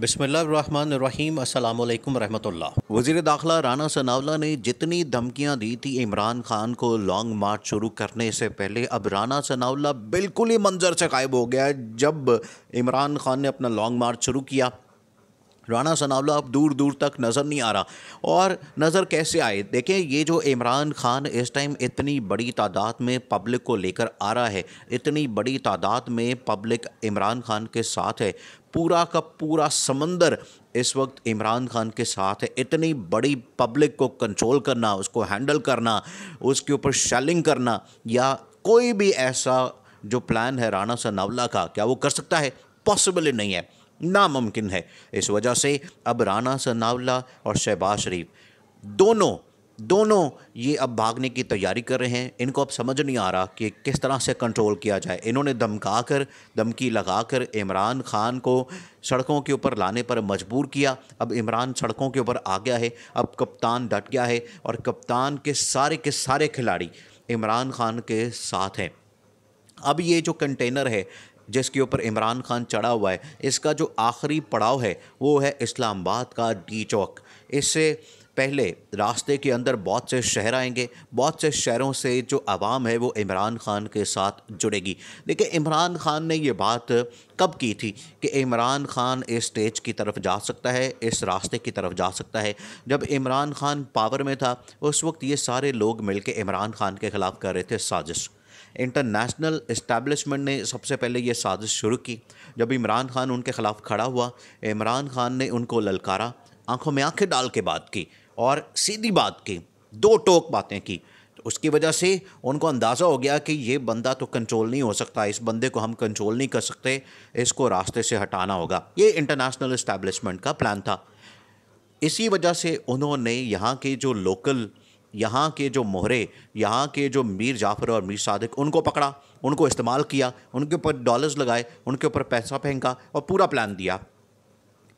बसमीम रहमतुल्लाह वजीर दाखिला राना सनावला ने जितनी धमकियां दी थी इमरान खान को लॉन्ग मार्च शुरू करने से पहले अब राना सनावला बिल्कुल ही मंजर से गायब हो गया है जब इमरान खान ने अपना लॉन्ग मार्च शुरू किया राना सनावला अब दूर दूर तक नज़र नहीं आ रहा और नज़र कैसे आए देखें ये जो इमरान खान इस टाइम इतनी बड़ी तादाद में पब्लिक को लेकर आ रहा है इतनी बड़ी तादाद में पब्लिक इमरान खान के साथ है पूरा का पूरा समंदर इस वक्त इमरान खान के साथ है इतनी बड़ी पब्लिक को कंट्रोल करना उसको हैंडल करना उसके ऊपर शेलिंग करना या कोई भी ऐसा जो प्लान है राणा सनावला का क्या वो कर सकता है पॉसिबल नहीं है नामुमकिन है इस वजह से अब राणा सनावला और शहबाज शरीफ दोनों दोनों ये अब भागने की तैयारी कर रहे हैं इनको अब समझ नहीं आ रहा कि किस तरह से कंट्रोल किया जाए इन्होंने धमका कर धमकी लगा कर इमरान खान को सड़कों के ऊपर लाने पर मजबूर किया अब इमरान सड़कों के ऊपर आ गया है अब कप्तान डट गया है और कप्तान के सारे के सारे खिलाड़ी इमरान खान के साथ हैं अब ये जो कंटेनर है जिसके ऊपर इमरान खान चढ़ा हुआ है इसका जो आखिरी पड़ाव है वो है इस्लामाबाद का डी चौक इससे पहले रास्ते के अंदर बहुत से शहर आएंगे बहुत से शहरों से जो आवाम है वो इमरान खान के साथ जुड़ेगी देखिए इमरान खान ने ये बात कब की थी कि इमरान खान इस स्टेज की तरफ जा सकता है इस रास्ते की तरफ जा सकता है जब इमरान खान पावर में था उस वक्त ये सारे लोग मिल इमरान खान के ख़िलाफ़ कर रहे थे साजिश इंटरनेशनल इस्टेब्लिशमेंट ने सबसे पहले ये साजिश शुरू की जब इमरान खान उनके ख़िलाफ़ खड़ा हुआ इमरान खान ने उनको ललकारा आंखों में आंखें डाल के बात की और सीधी बात की दो टोक बातें की तो उसकी वजह से उनको अंदाज़ा हो गया कि ये बंदा तो कंट्रोल नहीं हो सकता इस बंदे को हम कंट्रोल नहीं कर सकते इसको रास्ते से हटाना होगा ये इंटरनेशनल इस्टेब्लिशमेंट का प्लान था इसी वजह से उन्होंने यहाँ के जो लोकल यहाँ के जो मोहरे यहाँ के जो मीर जाफ़र और मीर सादिक उनको पकड़ा उनको इस्तेमाल किया उनके ऊपर डॉलर्स लगाए उनके ऊपर पैसा फेंका और पूरा प्लान दिया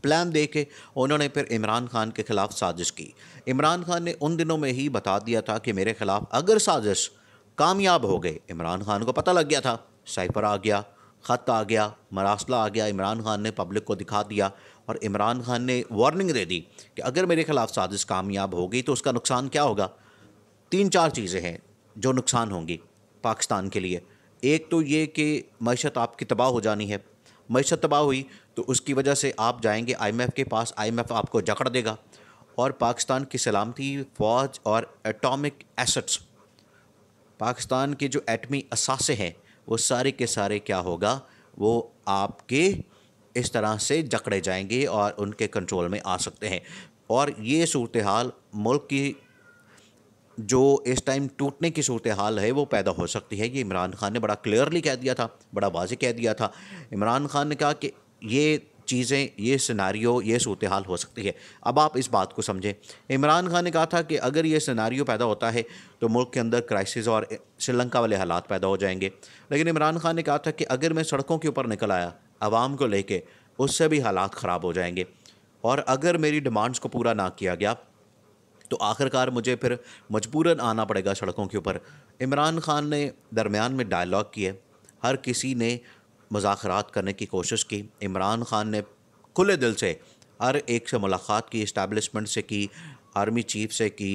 प्लान दे के उन्होंने फिर इमरान खान के ख़िलाफ़ साजिश की इमरान खान ने उन दिनों में ही बता दिया था कि मेरे ख़िलाफ़ अगर साजिश कामयाब हो गए इमरान खान को पता लग गया था साइफर आ गया ख़त आ गया मरासला आ गया इमरान खान ने पब्लिक को दिखा दिया और इमरान खान ने वार्निंग दे दी कि अगर मेरे ख़िलाफ़ साजिश कामयाब होगी तो उसका नुकसान क्या होगा तीन चार चीज़ें हैं जो नुकसान होंगी पाकिस्तान के लिए एक तो ये कि मीशत आपकी तबाह हो जानी है मीशत तबाह हुई तो उसकी वजह से आप जाएंगे आईएमएफ के पास आईएमएफ आपको जकड़ देगा और पाकिस्तान की सलामती फौज और एटॉमिक एसेट्स पाकिस्तान के जो एटमी असासे हैं वो सारे के सारे क्या होगा वो आपके इस तरह से जकड़े जाएंगे और उनके कंट्रोल में आ सकते हैं और ये सूरत हाल मुल्क की जो इस टाइम टूटने की सूरत हाल है वो पैदा हो सकती है ये इमरान खान ने बड़ा क्लियरली कह दिया था बड़ा वाज कह दिया था इमरान खान ने कहा कि ये चीज़ें ये सिनारियो ये सूरत हाल हो सकती है अब आप इस बात को समझें इमरान खान ने कहा था कि अगर ये सिनारियो पैदा होता है तो मुल्क के अंदर क्राइसिस और श्रीलंका वाले हालात पैदा हो जाएंगे लेकिन इमरान खान ने कहा था कि अगर मैं सड़कों के ऊपर निकल आया आवाम को लेके उससे भी हालात ख़राब हो जाएंगे और अगर मेरी डिमांड्स को पूरा ना किया गया तो आखिरकार मुझे फिर मजबूरन आना पड़ेगा सड़कों के ऊपर इमरान खान ने दरमियान में डायलॉग किए हर किसी ने मजाकरात करने की कोशिश की इमरान खान ने खुले दिल से हर एक से मुलाकात की इस्टेबलिशमेंट से की आर्मी चीफ से की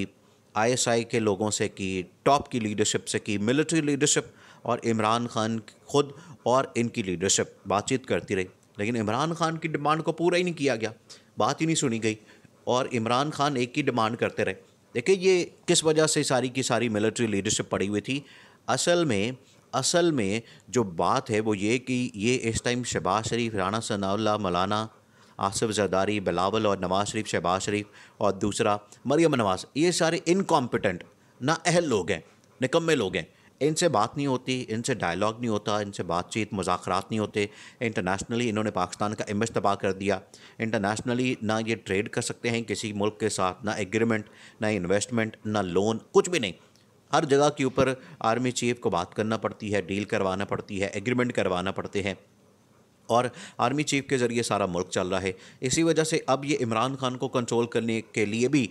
आईएसआई के लोगों से की टॉप की लीडरशिप से की मिलिट्री लीडरशिप और इमरान खान खुद और इनकी लीडरशिप बातचीत करती रही लेकिन इमरान खान की डिमांड को पूरा ही नहीं किया गया बात ही नहीं सुनी गई और इमरान खान एक ही डिमांड करते रहे देखिए ये किस वजह से सारी की सारी मिलिट्री लीडरशिप पड़ी हुई थी असल में असल में जो बात है वो ये कि ये इस टाइम शहबाज शरीफ राना सनाउल्ला मौलाना आसफ़ जरदारी बिलावल और नवाज शरीफ शहबाज शरीफ और दूसरा मरियम नवाज ये सारे इनकॉम्पिटेंट ना अहल लोग हैं निकम्मे लोग हैं इनसे बात नहीं होती इनसे डायलॉग नहीं होता इनसे बातचीत मजाकरात नहीं होते इंटरनेशनली इन्होंने पाकिस्तान का इमेज तबाह कर दिया इंटरनेशनली ना ये ट्रेड कर सकते हैं किसी मुल्क के साथ ना एग्रीमेंट ना इन्वेस्टमेंट ना लोन कुछ भी नहीं हर जगह के ऊपर आर्मी चीफ को बात करना पड़ती है डील करवाना पड़ती है एग्रीमेंट करवाना पड़ते हैं और आर्मी चीफ के ज़रिए सारा मुल्क चल रहा है इसी वजह से अब ये इमरान खान को कंट्रोल करने के लिए भी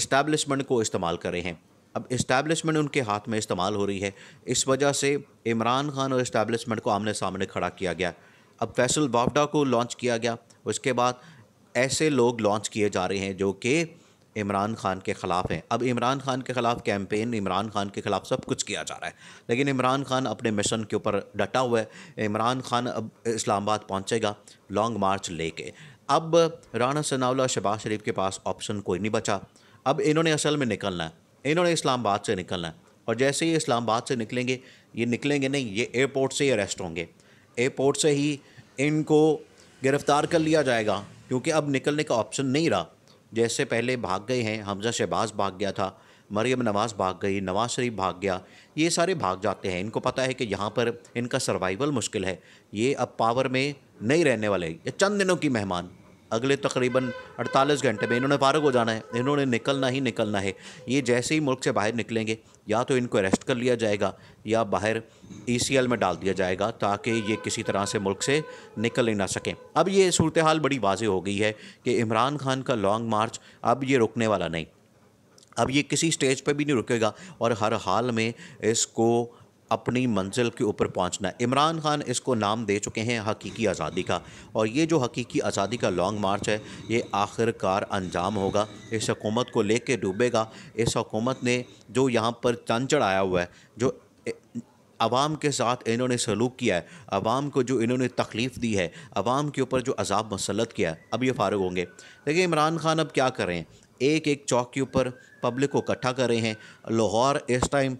इस्टेब्लिशमेंट को इस्तेमाल कर रहे हैं अब इस्टेब्लिशमेंट उनके हाथ में इस्तेमाल हो रही है इस वजह से इमरान खान और इस्टेब्लिशमेंट को आमने सामने खड़ा किया गया अब फैसल बावडा को लॉन्च किया गया उसके बाद ऐसे लोग लॉन्च किए जा रहे हैं जो कि इमरान खान के ख़िलाफ़ हैं अब इमरान खान के ख़िलाफ़ कैंपेन इमरान खान के ख़िलाफ़ सब कुछ किया जा रहा है लेकिन इमरान खान अपने मिशन के ऊपर डटा हुआ है इमरान खान अब इस्लामाबाद पहुंचेगा लॉन्ग मार्च लेके अब राना सनावला शबाज शरीफ के पास ऑप्शन कोई नहीं बचा अब इन्होंने असल में निकलना है इन्होंने इस्लामाबाद से निकलना है और जैसे ही इस्लामाबाद से निकलेंगे ये निकलेंगे नहीं ये एयरपोर्ट से ही अरेस्ट होंगे एयरपोर्ट से ही इनको गिरफ़्तार कर लिया जाएगा क्योंकि अब निकलने का ऑप्शन नहीं रहा जैसे पहले भाग गए हैं हमजा शहबाज भाग गया था मरियम नवाज़ भाग गई नवाज़ शरीफ भाग गया ये सारे भाग जाते हैं इनको पता है कि यहाँ पर इनका सर्वाइवल मुश्किल है ये अब पावर में नहीं रहने वाले ये चंद दिनों की मेहमान अगले तकरीबन 48 घंटे में इन्होंने फारग हो जाना है इन्होंने निकलना ही निकलना है ये जैसे ही मुल्क से बाहर निकलेंगे या तो इनको अरेस्ट कर लिया जाएगा या बाहर ई e में डाल दिया जाएगा ताकि ये किसी तरह से मुल्क से निकल ही ना सकें अब ये सूरत हाल बड़ी वाजे हो गई है कि इमरान खान का लॉन्ग मार्च अब ये रुकने वाला नहीं अब ये किसी स्टेज पर भी नहीं रुकेगा और हर हाल में इसको अपनी मंजिल के ऊपर पहुंचना इमरान खान इसको नाम दे चुके हैं हकीकी आज़ादी का और ये जो हकीकी आज़ादी का लॉन्ग मार्च है ये आखिरकार अंजाम होगा इस हकूमत को ले कर डूबेगा इस हकूमत ने जो यहाँ पर चंद चढ़ाया हुआ है जो आवाम के साथ इन्होंने सलूक किया है आवाम को जो इन्होंने तकलीफ़ दी है आवाम के ऊपर जो अजाब मसलत किया है अब ये फारग होंगे देखिए इमरान खान अब क्या कर रहे हैं एक एक चौक के ऊपर पब्लिक को इकट्ठा कर रहे हैं लाहौर इस टाइम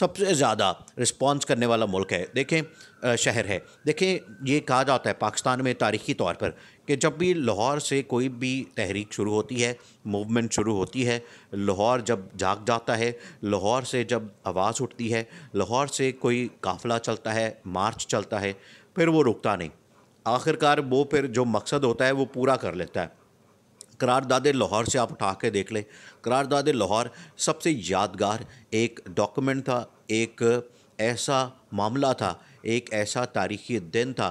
सबसे ज़्यादा रिस्पॉन्स करने वाला मुल्क है देखें शहर है देखें ये कहा जाता है पाकिस्तान में तारीखी तौर पर कि जब भी लाहौर से कोई भी तहरीक शुरू होती है मूवमेंट शुरू होती है लाहौर जब जाग जाता है लाहौर से जब आवाज़ उठती है लाहौर से कोई काफ़िला चलता है मार्च चलता है फिर वो रुकता नहीं आखिरकार वो फिर जो मकसद होता है वो पूरा कर लेता है करारदादे लाहौर से आप उठा के देख लें करारदादे लाहौर सबसे यादगार एक डॉक्यूमेंट था एक ऐसा मामला था एक ऐसा तारीखी दिन था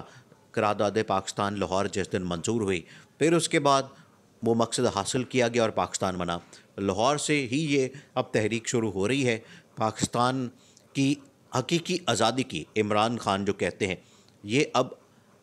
करारदादे पाकिस्तान लाहौर जिस दिन मंजूर हुई फिर उसके बाद वो मकसद हासिल किया गया और पाकिस्तान बना लाहौर से ही ये अब तहरीक शुरू हो रही है पाकिस्तान की हकीकी आज़ादी की इमरान खान जो कहते हैं ये अब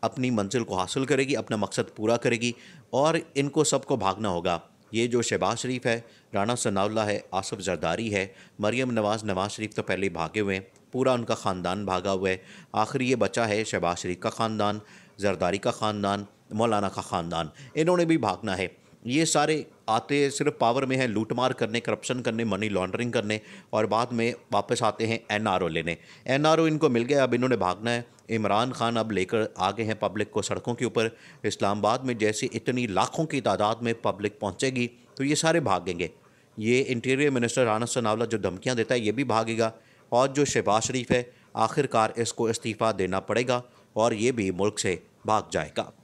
अपनी मंजिल को हासिल करेगी अपना मकसद पूरा करेगी और इनको सबको भागना होगा ये जो शहबाज शरीफ है राना सनाउल्ला है आसफ़ जरदारी है मरियम नवाज़ नवाज़ शरीफ तो पहले भागे हुए हैं पूरा उनका ख़ानदान भागा हुआ है आखिरी ये बचा है शहबाज शरीफ का ख़ानदान जरदारी का ख़ानदान मौलाना का ख़ानदान इन्होंने भी भागना है ये सारे आते सिर्फ पावर में हैं लूटमार करने करप्शन करने मनी लॉन्ड्रिंग करने और बाद में वापस आते हैं एनआरओ लेने एनआरओ इनको मिल गया अब इन्होंने भागना है इमरान खान अब लेकर आ गए हैं पब्लिक को सड़कों के ऊपर इस्लामाबाद में जैसे इतनी लाखों की तादाद में पब्लिक पहुंचेगी तो ये सारे भागेंगे ये इंटीरियर मिनिस्टर राना सनावला जो धमकियाँ देता है ये भी भागेगा और जो शहबाज शरीफ है आखिरकार इसको इस्तीफ़ा देना पड़ेगा और ये भी मुल्क से भाग जाएगा